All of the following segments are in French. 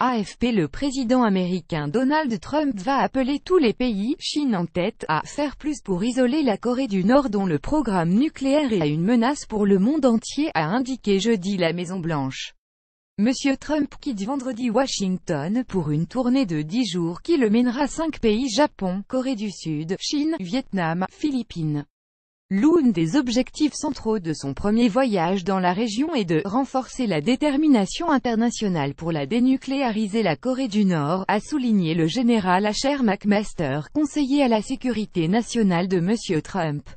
AFP Le président américain Donald Trump va appeler tous les pays, Chine en tête, à « faire plus pour isoler la Corée du Nord dont le programme nucléaire est une menace pour le monde entier » a indiqué jeudi la Maison-Blanche. Monsieur Trump quitte vendredi Washington pour une tournée de 10 jours qui le mènera 5 pays Japon, Corée du Sud, Chine, Vietnam, Philippines. L'un des objectifs centraux de son premier voyage dans la région est de « renforcer la détermination internationale pour la dénucléariser la Corée du Nord », a souligné le général H.R. McMaster, conseiller à la sécurité nationale de M. Trump.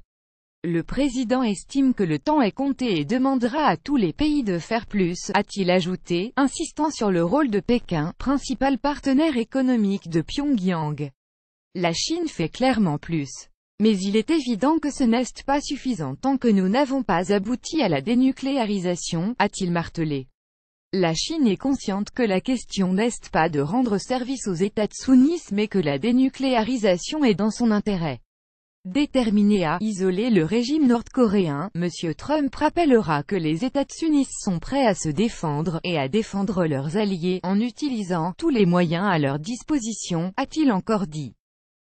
Le président estime que le temps est compté et demandera à tous les pays de faire plus, a-t-il ajouté, insistant sur le rôle de Pékin, principal partenaire économique de Pyongyang. La Chine fait clairement plus. Mais il est évident que ce n'est pas suffisant tant que nous n'avons pas abouti à la dénucléarisation, a-t-il martelé. La Chine est consciente que la question n'est pas de rendre service aux États sunnistes mais que la dénucléarisation est dans son intérêt. Déterminé à isoler le régime nord-coréen, M. Trump rappellera que les États sunnis sont prêts à se défendre, et à défendre leurs alliés, en utilisant tous les moyens à leur disposition, a-t-il encore dit.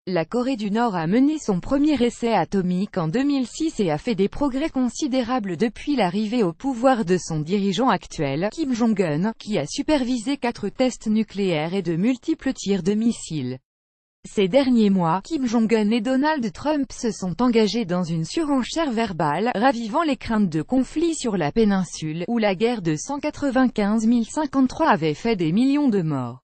La Corée du Nord a mené son premier essai atomique en 2006 et a fait des progrès considérables depuis l'arrivée au pouvoir de son dirigeant actuel, Kim Jong-un, qui a supervisé quatre tests nucléaires et de multiples tirs de missiles. Ces derniers mois, Kim Jong-un et Donald Trump se sont engagés dans une surenchère verbale, ravivant les craintes de conflits sur la péninsule, où la guerre de 195 053 avait fait des millions de morts.